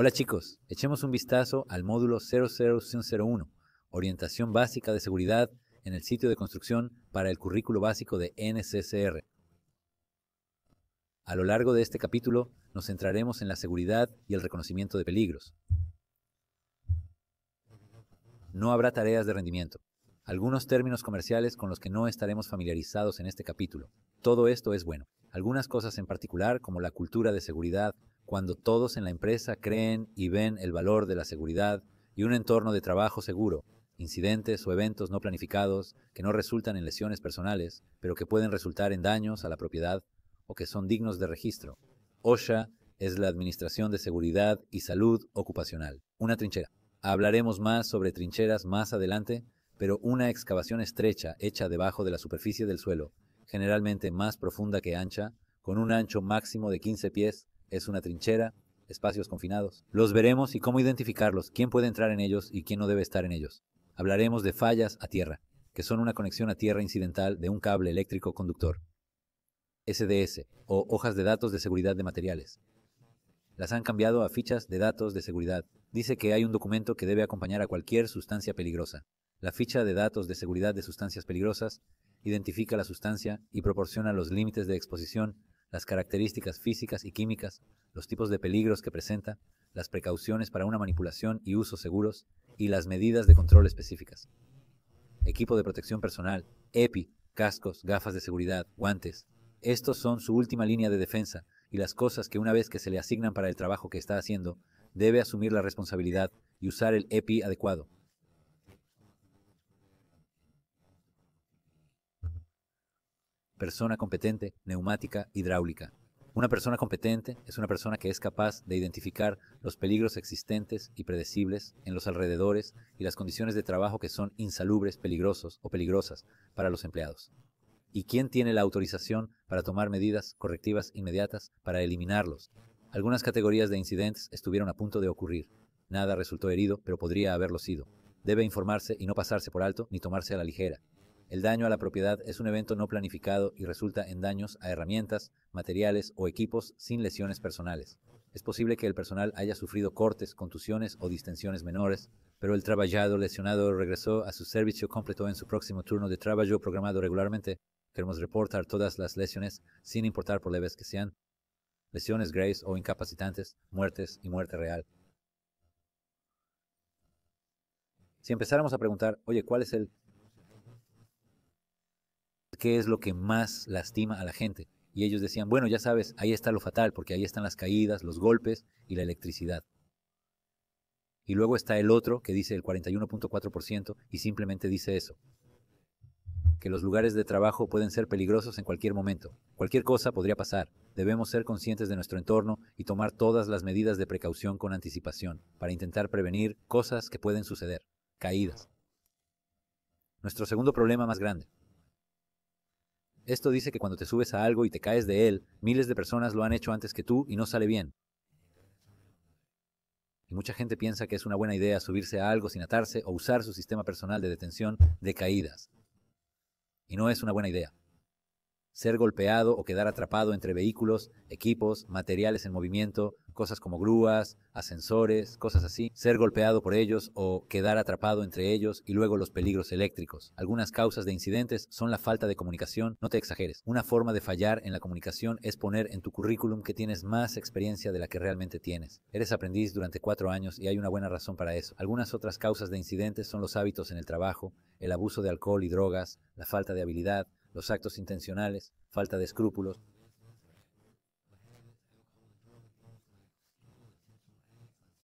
Hola chicos, echemos un vistazo al módulo 00101, Orientación Básica de Seguridad en el sitio de construcción para el currículo básico de NCCR. A lo largo de este capítulo nos centraremos en la seguridad y el reconocimiento de peligros. No habrá tareas de rendimiento. Algunos términos comerciales con los que no estaremos familiarizados en este capítulo. Todo esto es bueno. Algunas cosas en particular, como la cultura de seguridad, cuando todos en la empresa creen y ven el valor de la seguridad y un entorno de trabajo seguro, incidentes o eventos no planificados que no resultan en lesiones personales, pero que pueden resultar en daños a la propiedad o que son dignos de registro. OSHA es la Administración de Seguridad y Salud Ocupacional, una trinchera. Hablaremos más sobre trincheras más adelante, pero una excavación estrecha hecha debajo de la superficie del suelo, generalmente más profunda que ancha, con un ancho máximo de 15 pies, es una trinchera, espacios confinados. Los veremos y cómo identificarlos, quién puede entrar en ellos y quién no debe estar en ellos. Hablaremos de fallas a tierra, que son una conexión a tierra incidental de un cable eléctrico conductor. SDS, o hojas de datos de seguridad de materiales. Las han cambiado a fichas de datos de seguridad. Dice que hay un documento que debe acompañar a cualquier sustancia peligrosa. La ficha de datos de seguridad de sustancias peligrosas identifica la sustancia y proporciona los límites de exposición las características físicas y químicas, los tipos de peligros que presenta, las precauciones para una manipulación y uso seguros y las medidas de control específicas. Equipo de protección personal, EPI, cascos, gafas de seguridad, guantes. Estos son su última línea de defensa y las cosas que una vez que se le asignan para el trabajo que está haciendo, debe asumir la responsabilidad y usar el EPI adecuado. persona competente, neumática, hidráulica. Una persona competente es una persona que es capaz de identificar los peligros existentes y predecibles en los alrededores y las condiciones de trabajo que son insalubres, peligrosos o peligrosas para los empleados. ¿Y quién tiene la autorización para tomar medidas correctivas inmediatas para eliminarlos? Algunas categorías de incidentes estuvieron a punto de ocurrir. Nada resultó herido, pero podría haberlo sido. Debe informarse y no pasarse por alto ni tomarse a la ligera. El daño a la propiedad es un evento no planificado y resulta en daños a herramientas, materiales o equipos sin lesiones personales. Es posible que el personal haya sufrido cortes, contusiones o distensiones menores, pero el trabajado lesionado regresó a su servicio completo en su próximo turno de trabajo programado regularmente. Queremos reportar todas las lesiones, sin importar por leves que sean, lesiones graves o incapacitantes, muertes y muerte real. Si empezáramos a preguntar, oye, ¿cuál es el qué es lo que más lastima a la gente. Y ellos decían, bueno, ya sabes, ahí está lo fatal, porque ahí están las caídas, los golpes y la electricidad. Y luego está el otro que dice el 41.4% y simplemente dice eso, que los lugares de trabajo pueden ser peligrosos en cualquier momento. Cualquier cosa podría pasar. Debemos ser conscientes de nuestro entorno y tomar todas las medidas de precaución con anticipación para intentar prevenir cosas que pueden suceder, caídas. Nuestro segundo problema más grande, esto dice que cuando te subes a algo y te caes de él, miles de personas lo han hecho antes que tú y no sale bien. Y mucha gente piensa que es una buena idea subirse a algo sin atarse o usar su sistema personal de detención de caídas. Y no es una buena idea ser golpeado o quedar atrapado entre vehículos, equipos, materiales en movimiento, cosas como grúas, ascensores, cosas así, ser golpeado por ellos o quedar atrapado entre ellos y luego los peligros eléctricos. Algunas causas de incidentes son la falta de comunicación, no te exageres. Una forma de fallar en la comunicación es poner en tu currículum que tienes más experiencia de la que realmente tienes. Eres aprendiz durante cuatro años y hay una buena razón para eso. Algunas otras causas de incidentes son los hábitos en el trabajo, el abuso de alcohol y drogas, la falta de habilidad, los actos intencionales, falta de escrúpulos,